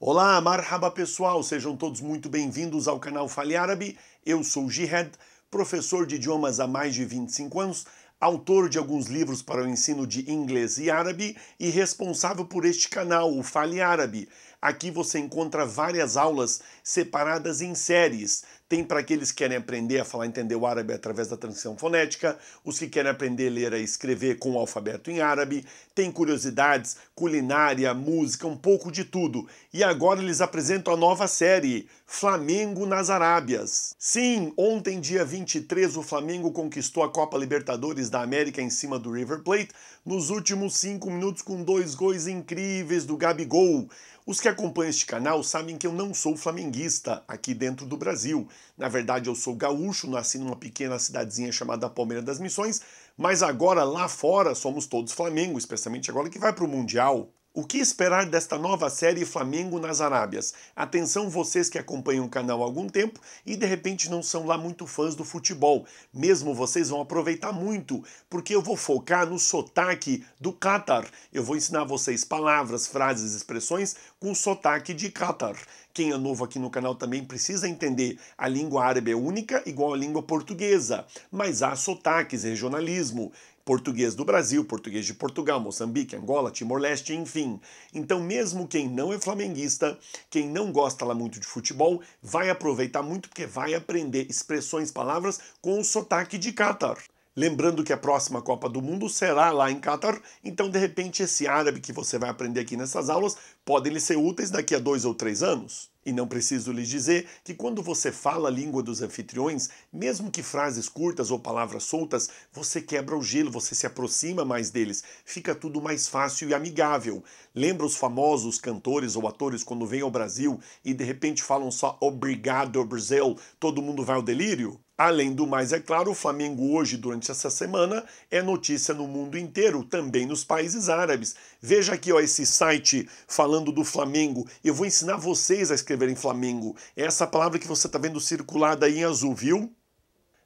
Olá, marhaba pessoal, sejam todos muito bem-vindos ao canal Fale Árabe. Eu sou Jihad, professor de idiomas há mais de 25 anos, autor de alguns livros para o ensino de inglês e árabe e responsável por este canal, o Fale Árabe. Aqui você encontra várias aulas separadas em séries. Tem para aqueles que querem aprender a falar e entender o árabe através da transição fonética, os que querem aprender a ler e escrever com o alfabeto em árabe, tem curiosidades, culinária, música, um pouco de tudo. E agora eles apresentam a nova série, Flamengo nas Arábias. Sim, ontem, dia 23, o Flamengo conquistou a Copa Libertadores da América em cima do River Plate nos últimos cinco minutos com dois gols incríveis do Gabigol. Os que acompanham este canal sabem que eu não sou flamenguista aqui dentro do Brasil. Na verdade, eu sou gaúcho, nasci numa pequena cidadezinha chamada Palmeira das Missões, mas agora lá fora somos todos Flamengo, especialmente agora que vai para o Mundial. O que esperar desta nova série Flamengo nas Arábias? Atenção vocês que acompanham o canal há algum tempo e de repente não são lá muito fãs do futebol. Mesmo vocês vão aproveitar muito, porque eu vou focar no sotaque do Qatar. Eu vou ensinar vocês palavras, frases, expressões com sotaque de Qatar. Quem é novo aqui no canal também precisa entender. A língua árabe é única, igual a língua portuguesa, mas há sotaques, regionalismo português do Brasil, português de Portugal, Moçambique, Angola, Timor-Leste, enfim. Então, mesmo quem não é flamenguista, quem não gosta lá muito de futebol, vai aproveitar muito porque vai aprender expressões, palavras com o sotaque de Catar. Lembrando que a próxima Copa do Mundo será lá em Qatar, então de repente esse árabe que você vai aprender aqui nessas aulas pode lhe ser úteis daqui a dois ou três anos. E não preciso lhes dizer que quando você fala a língua dos anfitriões, mesmo que frases curtas ou palavras soltas, você quebra o gelo, você se aproxima mais deles, fica tudo mais fácil e amigável. Lembra os famosos cantores ou atores quando vêm ao Brasil e de repente falam só obrigado, Brasil, todo mundo vai ao delírio? Além do mais, é claro, o Flamengo hoje, durante essa semana, é notícia no mundo inteiro, também nos países árabes. Veja aqui ó, esse site falando do Flamengo. Eu vou ensinar vocês a escreverem Flamengo. É essa palavra que você está vendo circulada aí em azul, viu?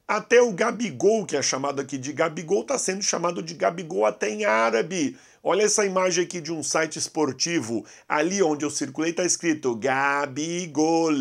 Até o Gabigol, que é chamado aqui de Gabigol, está sendo chamado de Gabigol até em árabe. Olha essa imagem aqui de um site esportivo. Ali onde eu circulei está escrito Gabigol.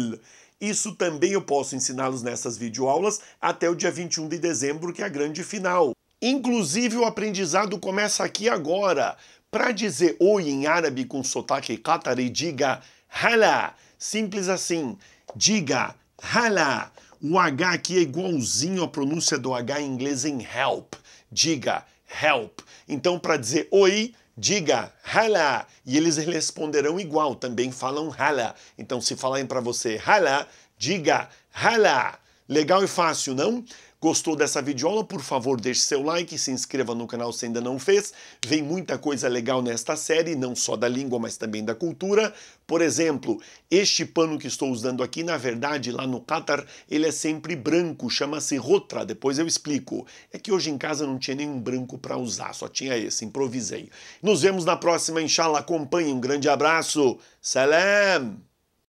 Isso também eu posso ensiná-los nessas videoaulas até o dia 21 de dezembro, que é a grande final. Inclusive, o aprendizado começa aqui agora. Para dizer oi em árabe com sotaque qatari, diga hala. Simples assim. Diga hala. O H aqui é igualzinho à pronúncia do H em inglês em help. Diga help. Então, para dizer oi, Diga hala, e eles responderão igual, também falam hala. Então se falarem para você hala, diga hala. Legal e fácil, não? Gostou dessa videoaula? Por favor, deixe seu like, se inscreva no canal se ainda não fez. Vem muita coisa legal nesta série, não só da língua, mas também da cultura. Por exemplo, este pano que estou usando aqui, na verdade, lá no Qatar, ele é sempre branco, chama-se rotra, depois eu explico. É que hoje em casa não tinha nenhum branco para usar, só tinha esse, improvisei. Nos vemos na próxima, inshallah, acompanhe, um grande abraço. Salam!